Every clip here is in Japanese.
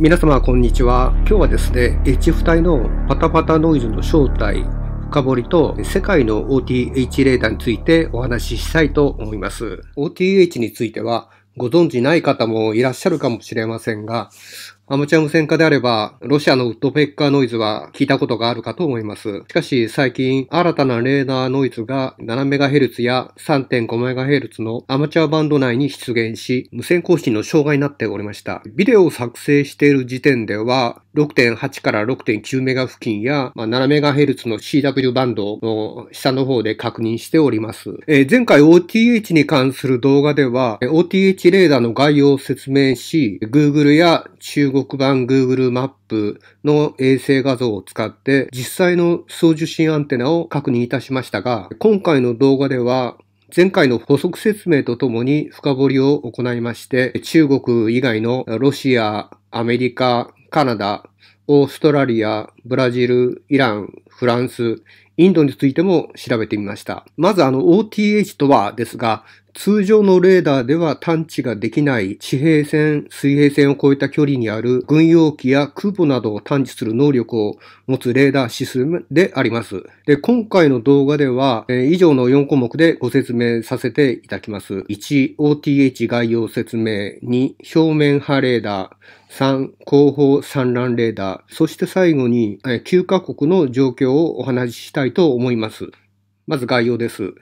皆様こんにちは。今日はですね、H2 体のパタパタノイズの正体、深掘りと世界の OTH レーダーについてお話ししたいと思います。OTH についてはご存知ない方もいらっしゃるかもしれませんが、アマチュア無線化であれば、ロシアのウッドペッカーノイズは聞いたことがあるかと思います。しかし最近、新たなレーダーノイズが 7MHz や 3.5MHz のアマチュアバンド内に出現し、無線更新の障害になっておりました。ビデオを作成している時点では、6.8から6.9メガ付近や、まあ、7メガヘルツの CW バンドの下の方で確認しております。えー、前回 OTH に関する動画では、OTH レーダーの概要を説明し、Google や中国版 Google マップの衛星画像を使って実際の送受信アンテナを確認いたしましたが、今回の動画では前回の補足説明とともに深掘りを行いまして、中国以外のロシア、アメリカ、カナダ、オーストラリア、ブラジル、イラン、フランス、インドについても調べてみました。まずあの OTH とはですが、通常のレーダーでは探知ができない地平線、水平線を越えた距離にある軍用機や空母などを探知する能力を持つレーダーシステムであります。で、今回の動画では、えー、以上の4項目でご説明させていただきます。1、OTH 概要説明。2、表面波レーダー。3、後方散乱レーダー。そして最後に、え9カ国の状況容をお話ししたいと思います。まず概要です。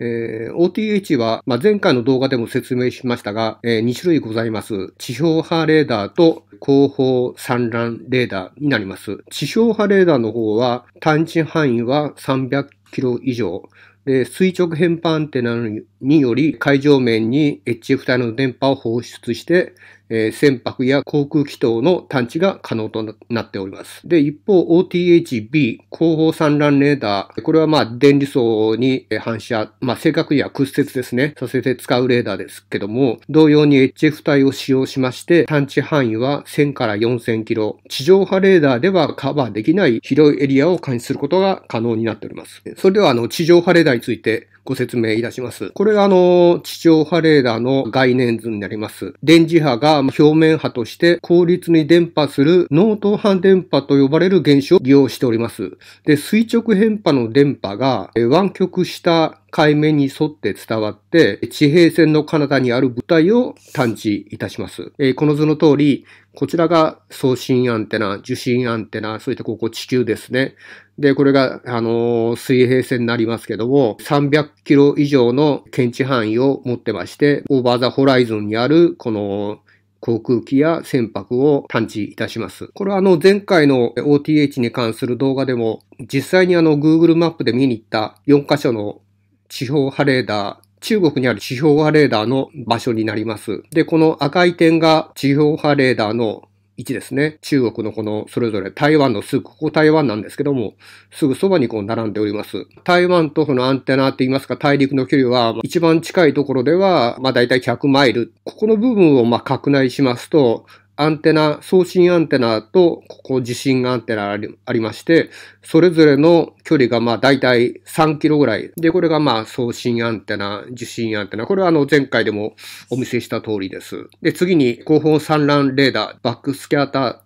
えー、OTH は、まあ、前回の動画でも説明しましたが、えー、2種類ございます。地表波レーダーと後方散乱レーダーになります。地表波レーダーの方は、探知範囲は300キロ以上。で垂直変波アンテナにより海上面に HF 帯の電波を放出してえー、船舶や航空機等の探知が可能となっております。で、一方 OTHB、後方散乱レーダー、これはまあ電離層に反射、まあ正確には屈折ですね、させて使うレーダーですけども、同様に HF 帯を使用しまして、探知範囲は1000から4000キロ、地上波レーダーではカバーできない広いエリアを監視することが可能になっております。それではあの地上波レーダーについてご説明いたします。これがあの、地上波レーダーの概念図になります。電磁波が表面波として効率に伝播する濃等波電波と呼ばれる現象を利用しております。で、垂直変波の電波が湾曲した海面に沿って伝わって、地平線の彼方にある部隊を探知いたします。えー、この図の通り、こちらが送信アンテナ、受信アンテナ、そういったここ地球ですね。で、これが、あのー、水平線になりますけども、300キロ以上の検知範囲を持ってまして、オーバーザホライズンにある、この航空機や船舶を探知いたします。これはあの前回の OTH に関する動画でも実際にあの Google マップで見に行った4カ所の地表波レーダー、中国にある地表波レーダーの場所になります。で、この赤い点が地表波レーダーの位置ですね。中国のこのそれぞれ台湾のすぐ、ここ台湾なんですけども、すぐそばにこう並んでおります。台湾とそのアンテナって言いますか、大陸の距離は一番近いところでは、まあ大体100マイル。ここの部分をまあ拡大しますと、アンテナ、送信アンテナと、ここ受信アンテナありまして、それぞれの距離がまあ大体3キロぐらい。で、これがまあ送信アンテナ、受信アンテナ。これはあの前回でもお見せした通りです。で、次に後方産卵レーダー、バックスキャーター、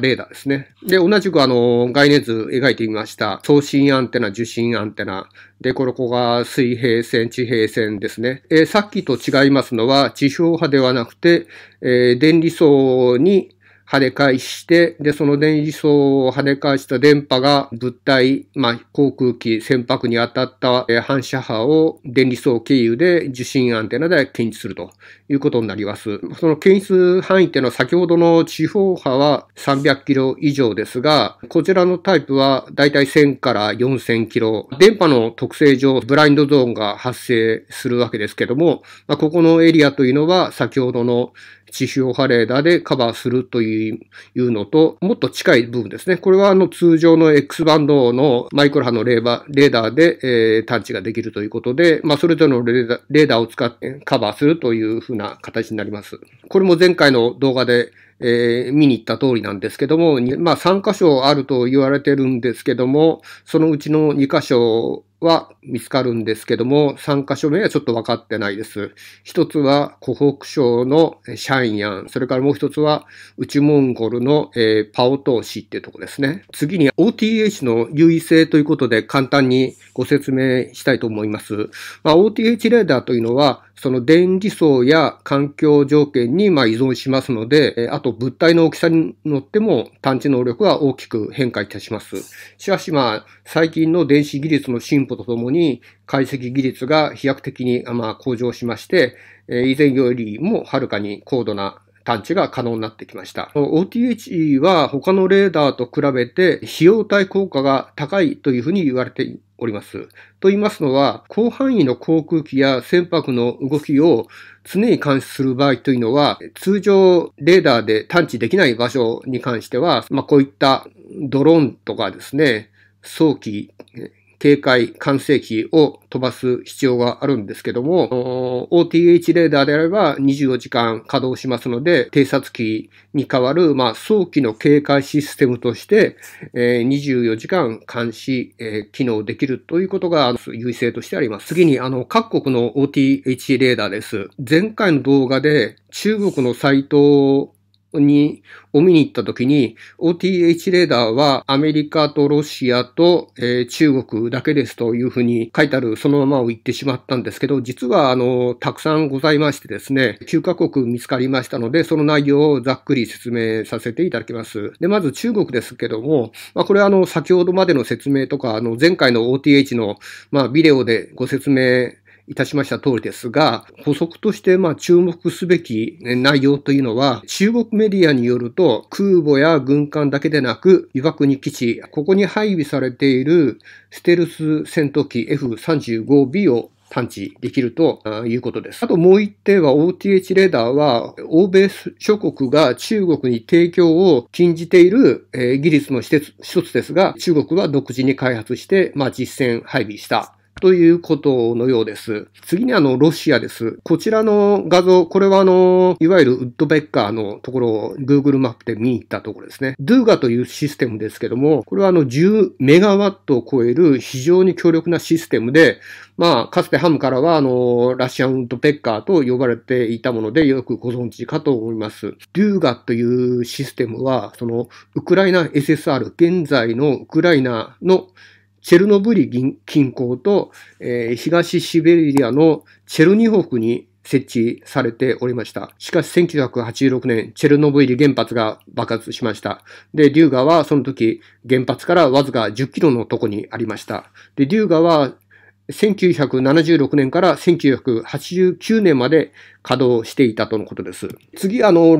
レーダーですね。で、同じくあの、概念図描いてみました。送信アンテナ、受信アンテナ。で、この子が水平線、地平線ですね。えー、さっきと違いますのは、地表波ではなくて、えー、電離層に跳ね返して、で、その電離層を跳ね返した電波が物体、まあ、航空機、船舶に当たった反射波を電離層経由で受信アンテナで検出するということになります。その検出範囲っていうのは先ほどの地方波は300キロ以上ですが、こちらのタイプはだいたい1000から4000キロ。電波の特性上、ブラインドゾーンが発生するわけですけども、まあ、ここのエリアというのは先ほどの地表波レーダーでカバーするというのと、もっと近い部分ですね。これはあの通常の X バンドのマイクロ波のレーバーレーダーで、えー、探知ができるということで、まあ、それぞれのレーダーレーダーを使ってカバーするというふうな形になります。これも前回の動画でえー、見に行った通りなんですけども、まあ3箇所あると言われてるんですけども、そのうちの2箇所は見つかるんですけども、3箇所目はちょっと分かってないです。一つは湖北省のシャンヤン、それからもう一つは内モンゴルの、えー、パオトー市っていうとこですね。次に OTH の優位性ということで簡単にご説明したいと思います。まあ、OTH レーダーというのはその電磁層や環境条件にま依存しますので、あと物体の大きさに乗っても探知能力は大きく変化いたします。しかしまあ、最近の電子技術の進歩とともに、解析技術が飛躍的にま向上しまして、以前よりもはるかに高度な探知が可能になってきました。OTH は他のレーダーと比べて費用対効果が高いというふうに言われております。と言いますのは、広範囲の航空機や船舶の動きを常に監視する場合というのは、通常レーダーで探知できない場所に関しては、まあ、こういったドローンとかですね、早期警戒、管制機を飛ばす必要があるんですけども、OTH レーダーであれば24時間稼働しますので、偵察機に代わる、まあ、早期の警戒システムとして、えー、24時間監視、えー、機能できるということが優位性としてあります。次に、あの、各国の OTH レーダーです。前回の動画で中国のサイトに、を見に行った時に、OTH レーダーはアメリカとロシアと、えー、中国だけですというふうに書いてあるそのままを言ってしまったんですけど、実はあの、たくさんございましてですね、9カ国見つかりましたので、その内容をざっくり説明させていただきます。で、まず中国ですけども、まあ、これはあの、先ほどまでの説明とか、あの、前回の OTH の、まあ、ビデオでご説明いたしました通りですが、補足としてまあ注目すべき内容というのは、中国メディアによると、空母や軍艦だけでなく、岩国基地、ここに配備されているステルス戦闘機 F35B を探知できるということです。あともう一点は OTH レーダーは欧米諸国が中国に提供を禁じている、え技術の施設一つですが、中国は独自に開発して、まあ、実践配備したということのようです。次にあの、ロシアです。こちらの画像、これはあの、いわゆるウッドベッカーのところを Google マップで見に行ったところですね。ドゥーガというシステムですけども、これはあの、10メガワットを超える非常に強力なシステムで、まあ、かつてハムからはあの、ラシアンウッドベッカーと呼ばれていたもので、よくご存知かと思います。ドゥーガというシステムは、その、ウクライナ SSR、現在のウクライナのチェルノブリ近郊と、えー、東シベリアのチェルニホフに設置されておりました。しかし1986年、チェルノブイリ原発が爆発しました。で、デューガはその時、原発からわずか10キロのとこにありました。で、デューガは1976年から1989年まで稼働していたとのことです。次、あの、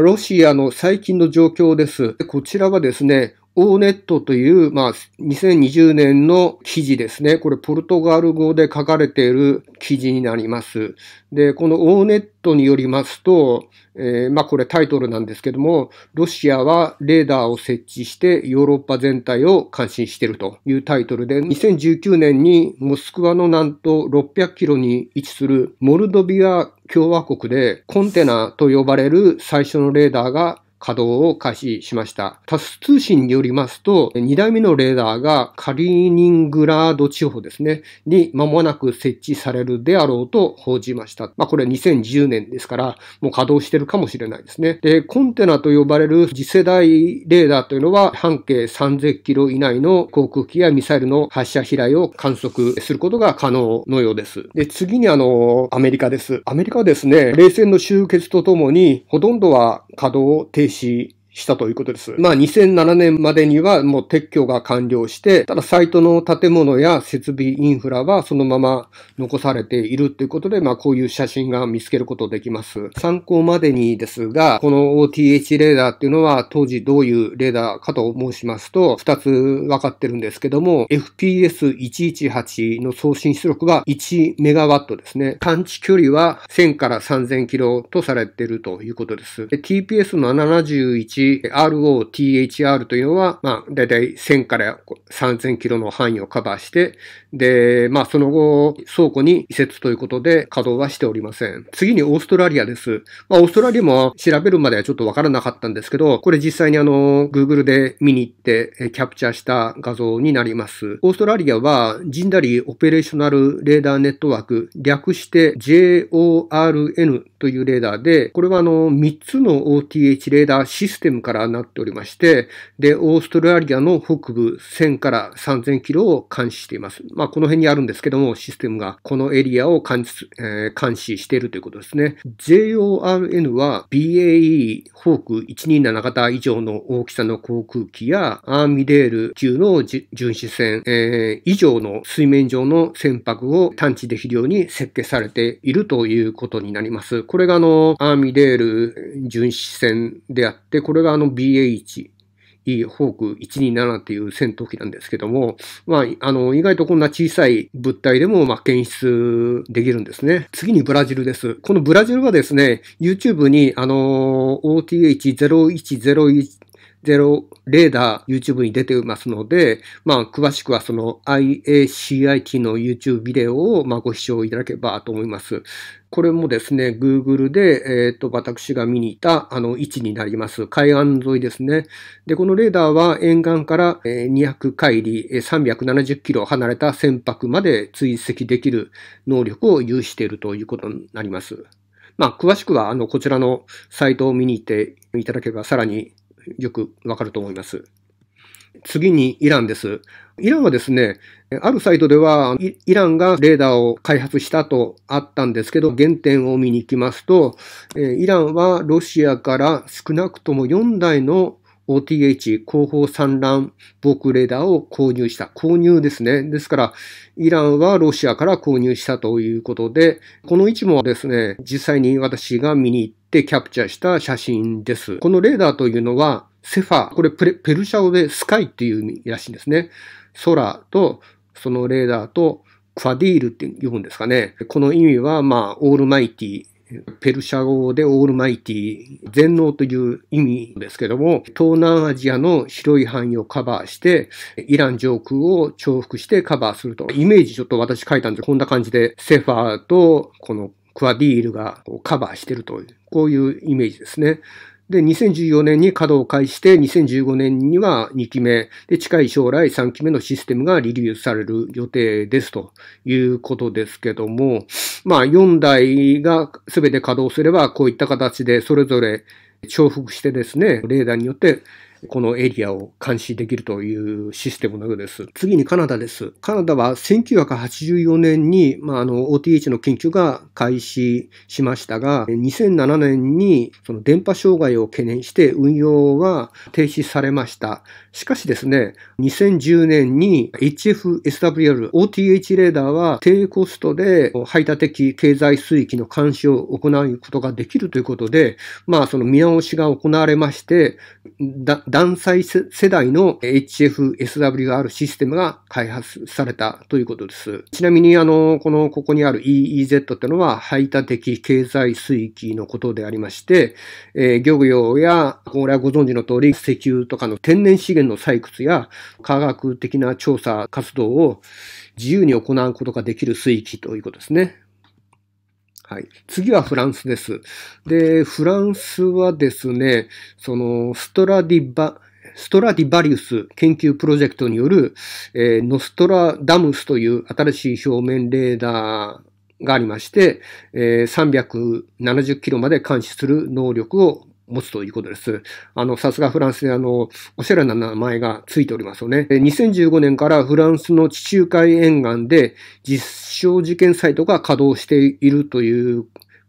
ロシアの最近の状況です。こちらはですね、オーネットという、まあ、2020年の記事ですね。これ、ポルトガル語で書かれている記事になります。で、このオーネットによりますと、えー、まあ、これタイトルなんですけども、ロシアはレーダーを設置してヨーロッパ全体を監視しているというタイトルで、2019年にモスクワの南東600キロに位置するモルドビア共和国でコンテナと呼ばれる最初のレーダーが稼働を開始しました。タス通信によりますと、2台目のレーダーがカリーニングラード地方ですね、に間もなく設置されるであろうと報じました。まあこれ2010年ですから、もう稼働してるかもしれないですね。で、コンテナと呼ばれる次世代レーダーというのは、半径3000キロ以内の航空機やミサイルの発射飛来を観測することが可能のようです。で、次にあの、アメリカです。アメリカはですね、冷戦の終結とともに、ほとんどは稼働を停止停止したということです。まあ2007年までにはもう撤去が完了して、ただサイトの建物や設備インフラはそのまま残されているということで、まあこういう写真が見つけることできます。参考までにですが、この OTH レーダーっていうのは当時どういうレーダーかと申しますと、2つ分かってるんですけども、FPS118 の送信出力は1メガワットですね。感知距離は1000から3000キロとされているということです。TPS の71 ROTHR というのは、まあ、だいたい1000から3000キロの範囲をカバーして、で、まあその後、倉庫に移設ということで稼働はしておりません。次にオーストラリアです。まあオーストラリアも調べるまではちょっとわからなかったんですけど、これ実際にあの、Google で見に行ってキャプチャーした画像になります。オーストラリアは、ジンダリーオペレーショナルレーダーネットワーク、略して JORN というレーダーで、これはあの、3つの OTH レーダーシステムからなっておりまして、で、オーストラリアの北部1000から3000キロを監視しています。ままあ、この辺にあるんですけども、システムがこのエリアを監視,、えー、監視しているということですね。JORN は BAE フォーク127型以上の大きさの航空機やアーミデール級の巡視船、えー、以上の水面上の船舶を探知できるように設計されているということになります。これがあの、アーミデール巡視船であって、これがあの BA1 いいホーク127っていう戦闘機なんですけども、まあ、あの、意外とこんな小さい物体でも、まあ、検出できるんですね。次にブラジルです。このブラジルはですね、YouTube に、あの、OTH0101 ゼロレーダー YouTube に出ていますので、まあ、詳しくはその IACIT の YouTube ビデオをまあご視聴いただければと思います。これもですね、Google で、えっ、ー、と、私が見に行ったあの位置になります。海岸沿いですね。で、このレーダーは沿岸から200海里、370キロ離れた船舶まで追跡できる能力を有しているということになります。まあ、詳しくは、あの、こちらのサイトを見に行っていただければ、さらによくわかると思います。次にイランです。イランはですね、あるサイトではイランがレーダーを開発したとあったんですけど、原点を見に行きますと、イランはロシアから少なくとも4台の OTH 後方産卵僕レーダーを購入した。購入ですね。ですから、イランはロシアから購入したということで、この位置もですね、実際に私が見に行ってキャプチャーした写真です。このレーダーというのは、セファー、これペルシャ語でスカイっていう意味らしいんですね。空と、そのレーダーと、クワディールって呼ぶんですかね。この意味は、まあ、オールマイティペルシャ語でオールマイティ、全能という意味ですけども、東南アジアの広い範囲をカバーして、イラン上空を重複してカバーすると。イメージちょっと私書いたんですこんな感じで、セファーとこのクワディールがカバーしてるという、こういうイメージですね。で、2014年に稼働を開始して、2015年には2期目、で、近い将来3期目のシステムがリリースされる予定ですということですけども、まあ、4台が全て稼働すれば、こういった形でそれぞれ重複してですね、レーダーによってこのエリアを監視できるというシステムなうです。次にカナダです。カナダは1984年に、まあ、あの OTH の研究が開始しましたが、2007年にその電波障害を懸念して運用は停止されました。しかしですね、2010年に HFSWR、OTH レーダーは低コストで排他的経済水域の監視を行うことができるということで、まあその見直しが行われまして、だ断裁世代の HFSWR システムが開発されたということです。ちなみに、あの、この、ここにある EEZ ってのは排他的経済水域のことでありまして、えー、漁業や、これはご存知の通り、石油とかの天然資源の採掘や科学的な調査活動を自由に行うことができる水域ということですね。はい。次はフランスです。で、フランスはですね、その、ストラディバ、ストラディバリウス研究プロジェクトによる、えー、ノストラダムスという新しい表面レーダーがありまして、えー、370キロまで監視する能力を持つということです。あの、さすがフランスであの、おしゃれな名前がついておりますよね。2015年からフランスの地中海沿岸で実証実験サイトが稼働しているという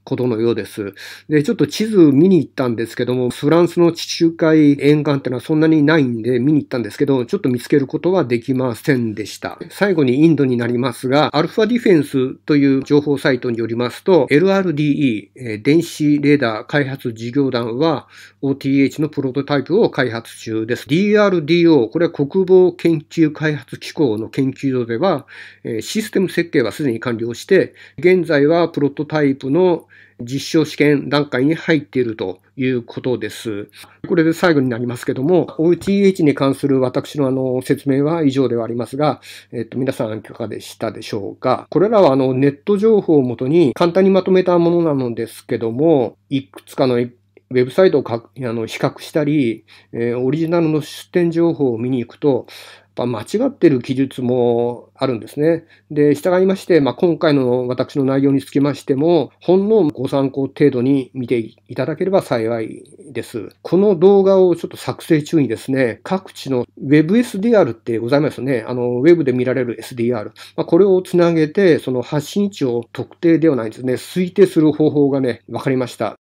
ことのようです。で、ちょっと地図見に行ったんですけども、フランスの地中海沿岸ってのはそんなにないんで見に行ったんですけど、ちょっと見つけることはできませんでした。最後にインドになりますが、アルファディフェンスという情報サイトによりますと、LRDE、電子レーダー開発事業団は OTH のプロトタイプを開発中です。DRDO、これは国防研究開発機構の研究所では、システム設計はすでに完了して、現在はプロトタイプの実証試験段階に入っているということです。これで最後になりますけども、OTH に関する私のあの説明は以上ではありますが、えっと、皆さんいかがでしたでしょうかこれらはあのネット情報をもとに簡単にまとめたものなのですけども、いくつかのウェブサイトをかあの比較したり、えー、オリジナルの出店情報を見に行くと、ま間違ってる記述もあるんですね。で、従いまして、まあ、今回の私の内容につきましても、ほんのご参考程度に見ていただければ幸いです。この動画をちょっと作成中にですね、各地の WebSDR ってございますね。あの、Web で見られる SDR。まあ、これをつなげて、その発信位置を特定ではないですね、推定する方法がね、分かりました。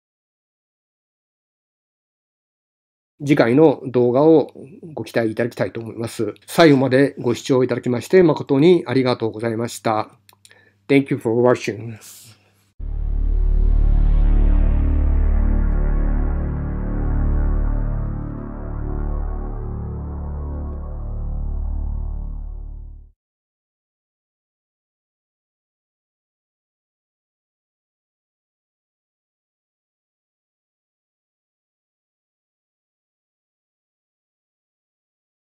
次回の動画をご期待いただきたいと思います。最後までご視聴いただきまして誠にありがとうございました。Thank you for watching.